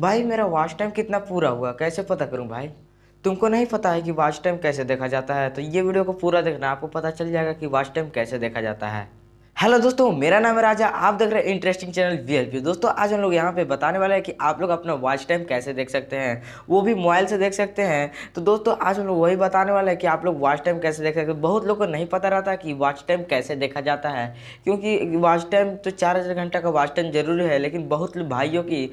भाई मेरा watch time कितना पूरा हुआ कैसे पता करूँ भाई तुमको नहीं पता है कि वॉच टाइम कैसे देखा जाता है तो ये वीडियो को पूरा देखना आपको पता चल जाएगा कि वॉच टाइम कैसे देखा जाता है हेलो दोस्तों मेरा नाम है राजा आप देख रहे हैं इंटरेस्टिंग चैनल वी दोस्तों आज हम लोग यहाँ पे बताने वाले हैं कि आप लोग अपना वॉच टाइम कैसे देख सकते हैं वो भी मोबाइल से देख सकते हैं तो दोस्तों आज हम लोग वही बताने वाले हैं कि आप लोग वॉच टाइम कैसे देख सकते हैं बहुत लोग को नहीं पता रहता कि वॉच टाइम कैसे देखा जाता है क्योंकि वॉच टाइम तो चार घंटा का वॉच टाइम जरूरी है लेकिन बहुत भाइयों की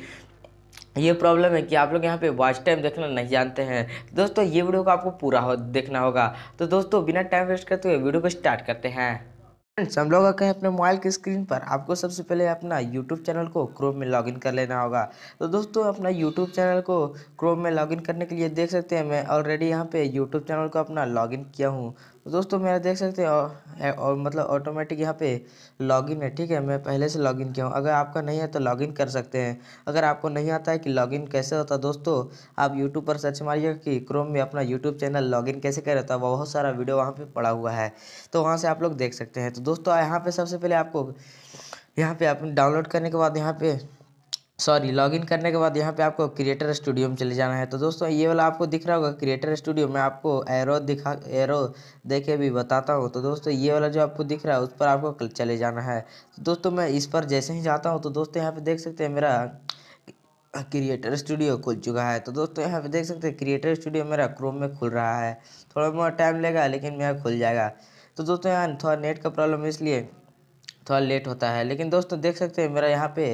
ये प्रॉब्लम है कि आप लोग यहाँ पे वॉच टाइम देखना नहीं जानते हैं दोस्तों ये वीडियो को आपको पूरा हो देखना होगा तो दोस्तों बिना टाइम वेस्ट करते हुए वीडियो को स्टार्ट करते हैं फ्रेंड्स हम लोग कहीं अपने मोबाइल की स्क्रीन पर आपको सबसे पहले अपना यूट्यूब चैनल को क्रोम में लॉगिन कर लेना होगा तो दोस्तों अपना यूट्यूब चैनल को क्रोम में लॉगिन करने के लिए देख सकते हैं मैं ऑलरेडी यहाँ पे यूट्यूब चैनल को अपना लॉगिन किया हूँ तो दोस्तों मेरा देख सकते हैं और, और मतलब ऑटोमेटिक यहाँ पे लॉगिन है ठीक है मैं पहले से लॉगिन किया हूँ अगर आपका नहीं है तो लॉगिन कर सकते हैं अगर आपको नहीं आता है कि लॉगिन कैसे होता है दोस्तों आप यूट्यूब पर सर्च मारिएगा कि क्रोम में अपना यूट्यूब चैनल लॉगिन कैसे कर रहता तो है बहुत सारा वीडियो वहाँ पर पड़ा हुआ है तो वहाँ से आप लोग देख सकते हैं तो दोस्तों यहाँ पर सबसे पहले आपको यहाँ पर आप डाउनलोड करने के बाद यहाँ पर सॉरी लॉगिन करने के बाद यहाँ पे आपको क्रिएटर स्टूडियो में चले जाना है तो दोस्तों ये वाला आपको दिख रहा होगा क्रिएटर स्टूडियो में आपको एरो दिखा एरो देखे भी बताता हूँ तो दोस्तों ये वाला जो आपको दिख रहा है उस पर आपको चले जाना है तो दोस्तों मैं इस पर जैसे ही जाता हूँ तो दोस्तों यहाँ पर देख सकते हैं मेरा क्रिएटर स्टूडियो खुल चुका है तो दोस्तों यहाँ पे देख सकते हैं क्रिएटर स्टूडियो मेरा क्रोम में खुल रहा है थोड़ा बहुत टाइम लेगा लेकिन मेरा खुल जाएगा तो दोस्तों यहाँ थोड़ा नेट का प्रॉब्लम इसलिए थोड़ा लेट होता है लेकिन दोस्तों देख सकते हैं मेरा यहाँ पे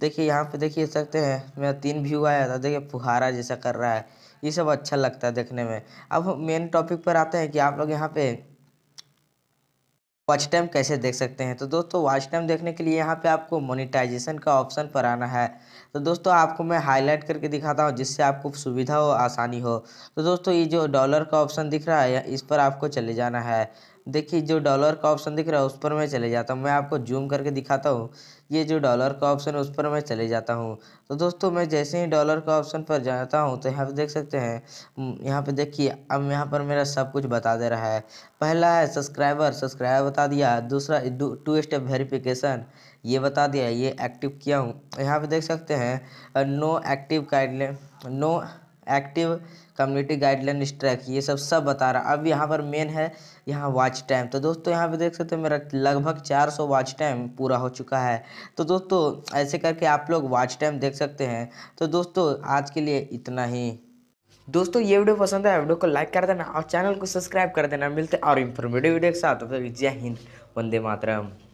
देखिए यहाँ पे देखिए सकते हैं मेरा तीन व्यू आया था देखिए फुहारा जैसा कर रहा है ये सब अच्छा लगता है देखने में अब मेन टॉपिक पर आते हैं कि आप लोग यहाँ पे वॉच टाइम कैसे देख सकते हैं तो दोस्तों वॉच टाइम देखने के लिए यहाँ पे आपको मोनिटाइजेशन का ऑप्शन पर आना है तो दोस्तों आपको मैं हाईलाइट करके दिखाता हूँ जिससे आपको सुविधा हो आसानी हो तो दोस्तों ये जो डॉलर का ऑप्शन दिख रहा है इस पर आपको चले जाना है देखिए जो डॉलर का ऑप्शन दिख रहा है उस पर मैं चले जाता हूँ मैं आपको जूम करके दिखाता हूँ ये जो डॉलर का ऑप्शन है उस पर मैं चले जाता हूँ तो दोस्तों मैं जैसे ही डॉलर का ऑप्शन पर जाता हूँ तो यहाँ पे देख सकते हैं यहाँ पे देखिए अब यहाँ पर मेरा सब कुछ बता दे रहा है पहला है सब्सक्राइबर सब्सक्राइबर बता दिया दूसरा टू स्टेप वेरीफिकेशन ये बता दिया ये एक्टिव किया हूँ यहाँ पर देख सकते हैं no active guideline no active community guideline strike ये सब सब बता रहा अब यहाँ पर मेन है यहाँ वॉच टाइम तो दोस्तों यहाँ पे देख सकते हो मेरा लगभग 400 वॉच टाइम पूरा हो चुका है तो दोस्तों ऐसे करके आप लोग वॉच टाइम देख सकते हैं तो दोस्तों आज के लिए इतना ही दोस्तों ये वीडियो पसंद है वीडियो को लाइक कर देना और चैनल को सब्सक्राइब कर देना मिलते और इन्फॉर्मेटिव वीडियो के साथ जय हिंद वंदे मातरम